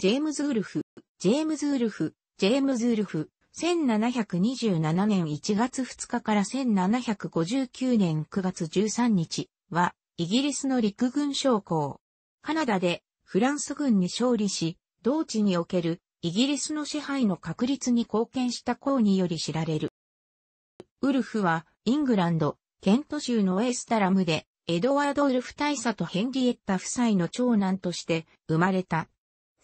ジェームズ・ウルフ、ジェームズ・ウルフ、ジェームズ・ウルフ、1727年1月2日から1759年9月13日は、イギリスの陸軍将校。カナダでフランス軍に勝利し、同地におけるイギリスの支配の確立に貢献した功により知られる。ウルフは、イングランド、ケント州のエスタラムで、エドワード・ウルフ大佐とヘンリエッタ夫妻の長男として生まれた。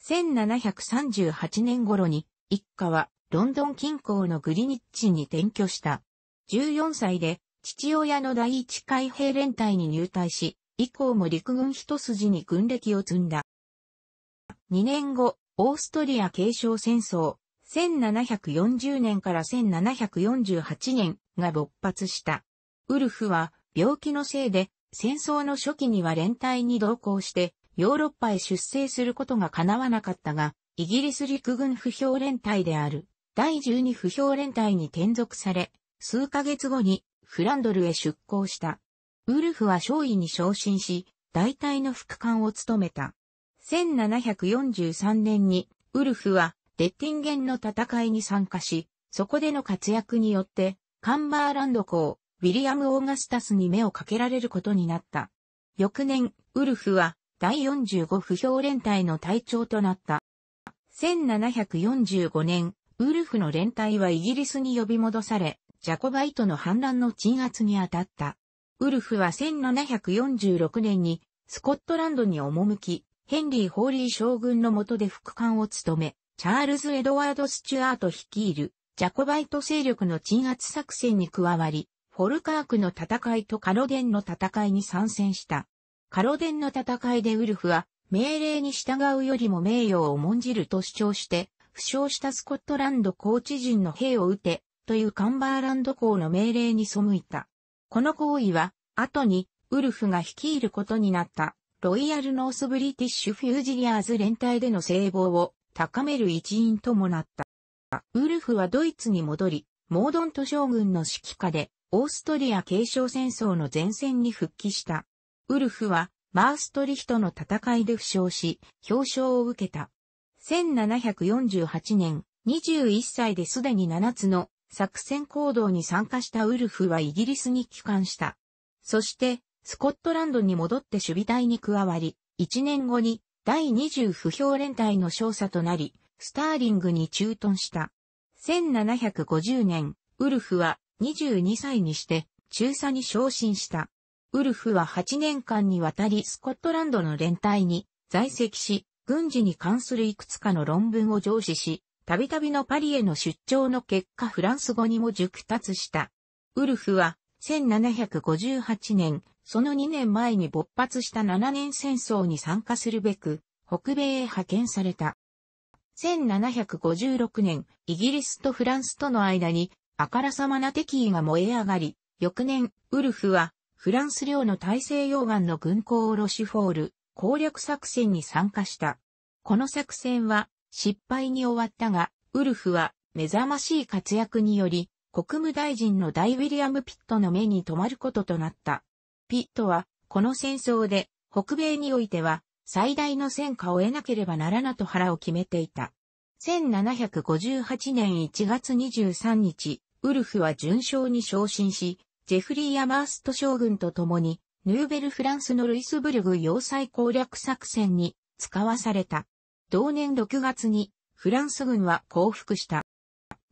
1738年頃に一家はロンドン近郊のグリニッチに転居した。14歳で父親の第一海兵連隊に入隊し、以降も陸軍一筋に軍歴を積んだ。2年後、オーストリア継承戦争、1740年から1748年が勃発した。ウルフは病気のせいで戦争の初期には連隊に同行してヨーロッパへ出征することが叶わなかったが、イギリス陸軍不評連隊である第十二不評連隊に転属され、数ヶ月後にフランドルへ出港した。ウルフは少尉に昇進し、大隊の副官を務めた。1743年にウルフはデッティンゲンの戦いに参加し、そこでの活躍によって、カンバーランド公、ウィリアム・オーガスタスに目をかけられることになった。翌年、ウルフは第45不評連隊の隊長となった。1745年、ウルフの連隊はイギリスに呼び戻され、ジャコバイトの反乱の鎮圧に当たった。ウルフは1746年にスコットランドに赴き、ヘンリー・ホーリー将軍の下で副官を務め、チャールズ・エドワード・スチュアート率いるジャコバイト勢力の鎮圧作戦に加わり、フォルカークの戦いとカロデンの戦いに参戦した。カロデンの戦いでウルフは、命令に従うよりも名誉を重んじると主張して、負傷したスコットランド高知人の兵を撃て、というカンバーランド公の命令に背いた。この行為は、後に、ウルフが率いることになった、ロイヤル・ノース・ブリティッシュ・フュージリアーズ連隊での聖望を高める一員ともなった。ウルフはドイツに戻り、モードント将軍の指揮下で、オーストリア継承戦争の前線に復帰した。ウルフはマーストリヒトの戦いで負傷し、表彰を受けた。1748年、21歳ですでに7つの作戦行動に参加したウルフはイギリスに帰還した。そして、スコットランドに戻って守備隊に加わり、1年後に第20不評連隊の少佐となり、スターリングに駐屯した。1750年、ウルフは22歳にして中佐に昇進した。ウルフは8年間にわたりスコットランドの連帯に在籍し、軍事に関するいくつかの論文を上司し、たびたびのパリへの出張の結果フランス語にも熟達した。ウルフは1758年、その2年前に勃発した7年戦争に参加するべく、北米へ派遣された。1756年、イギリスとフランスとの間に、あからさまな敵意が燃え上がり、翌年、ウルフはフランス領の大西洋岸の軍港ロシフォール攻略作戦に参加した。この作戦は失敗に終わったが、ウルフは目覚ましい活躍により、国務大臣の大ウィリアム・ピットの目に留まることとなった。ピットは、この戦争で、北米においては、最大の戦果を得なければならなと腹を決めていた。1758年1月23日、ウルフは順将に昇進し、ジェフリー・アマースト将軍と共に、ヌーベル・フランスのルイスブルグ要塞攻略作戦に使わされた。同年6月に、フランス軍は降伏した。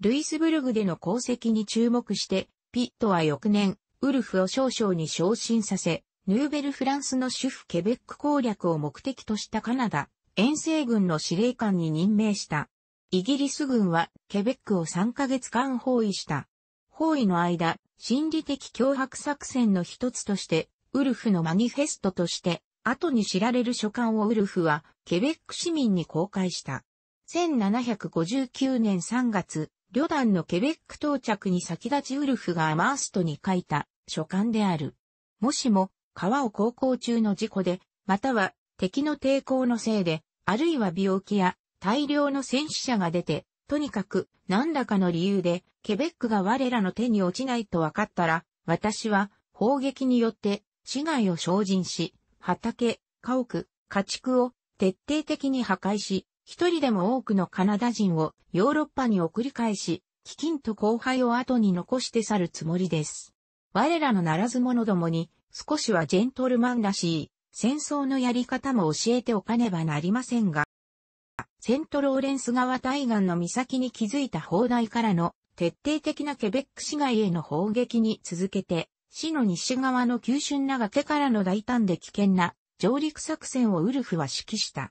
ルイスブルグでの功績に注目して、ピットは翌年、ウルフを少々に昇進させ、ヌーベル・フランスの主婦ケベック攻略を目的としたカナダ、遠征軍の司令官に任命した。イギリス軍はケベックを3ヶ月間包囲した。包囲の間、心理的脅迫作戦の一つとして、ウルフのマニフェストとして、後に知られる書簡をウルフは、ケベック市民に公開した。1759年3月、旅団のケベック到着に先立ちウルフがアマーストに書いた書簡である。もしも、川を航行中の事故で、または敵の抵抗のせいで、あるいは病気や大量の戦死者が出て、とにかく、何らかの理由で、ケベックが我らの手に落ちないと分かったら、私は、砲撃によって、市街を精進し、畑、家屋、家畜を徹底的に破壊し、一人でも多くのカナダ人をヨーロッパに送り返し、飢饉と後輩を後に残して去るつもりです。我らのならず者どもに、少しはジェントルマンらしい、戦争のやり方も教えておかねばなりませんが、セントローレンス川対岸の岬に築いた砲台からの徹底的なケベック市街への砲撃に続けて、市の西側の急峻な崖からの大胆で危険な上陸作戦をウルフは指揮した。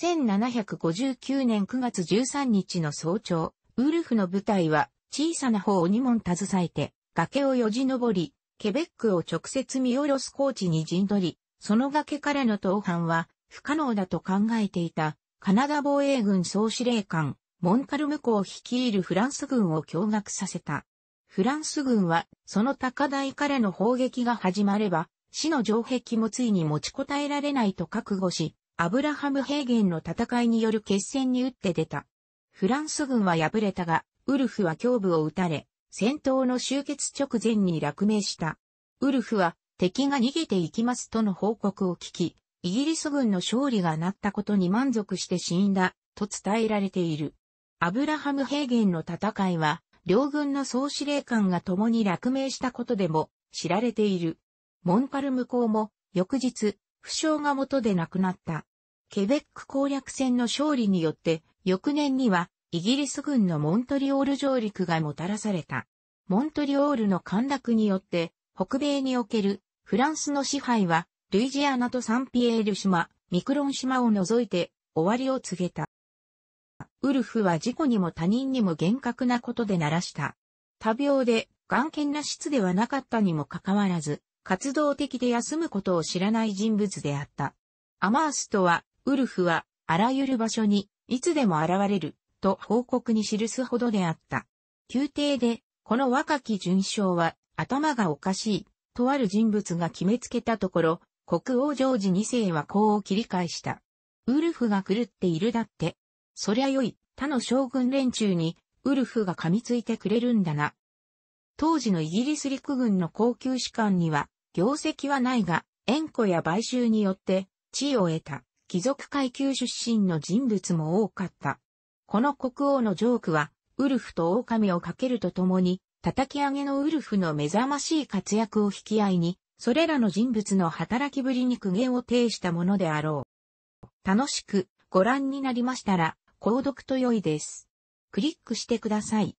1759年9月13日の早朝、ウルフの部隊は小さな砲を2門携えて崖をよじ登り、ケベックを直接見下ろす高地に陣取り、その崖からの登範は不可能だと考えていたカナダ防衛軍総司令官、モンカルムコを率いるフランス軍を驚愕させた。フランス軍は、その高台からの砲撃が始まれば、死の城壁もついに持ちこたえられないと覚悟し、アブラハム平原の戦いによる決戦に打って出た。フランス軍は敗れたが、ウルフは胸部を撃たれ、戦闘の終結直前に落命した。ウルフは、敵が逃げていきますとの報告を聞き、イギリス軍の勝利がなったことに満足して死んだ、と伝えられている。アブラハム・平原の戦いは、両軍の総司令官が共に落命したことでも知られている。モンパルム公も翌日、負傷が元で亡くなった。ケベック攻略戦の勝利によって、翌年にはイギリス軍のモントリオール上陸がもたらされた。モントリオールの陥落によって、北米におけるフランスの支配はルイジアナとサンピエール島、ミクロン島を除いて終わりを告げた。ウルフは事故にも他人にも厳格なことで鳴らした。多病で、眼見な質ではなかったにもかかわらず、活動的で休むことを知らない人物であった。アマーストは、ウルフは、あらゆる場所に、いつでも現れる、と報告に記すほどであった。宮廷で、この若き純将は、頭がおかしい、とある人物が決めつけたところ、国王ジョージ2世はこう切り返した。ウルフが狂っているだって。そりゃよい、他の将軍連中に、ウルフが噛みついてくれるんだな。当時のイギリス陸軍の高級士官には、業績はないが、縁故や買収によって、地位を得た、貴族階級出身の人物も多かった。この国王のジョークは、ウルフと狼をかけるとともに、叩き上げのウルフの目覚ましい活躍を引き合いに、それらの人物の働きぶりに苦言を呈したものであろう。楽しくご覧になりましたら、購読と良いです。クリックしてください。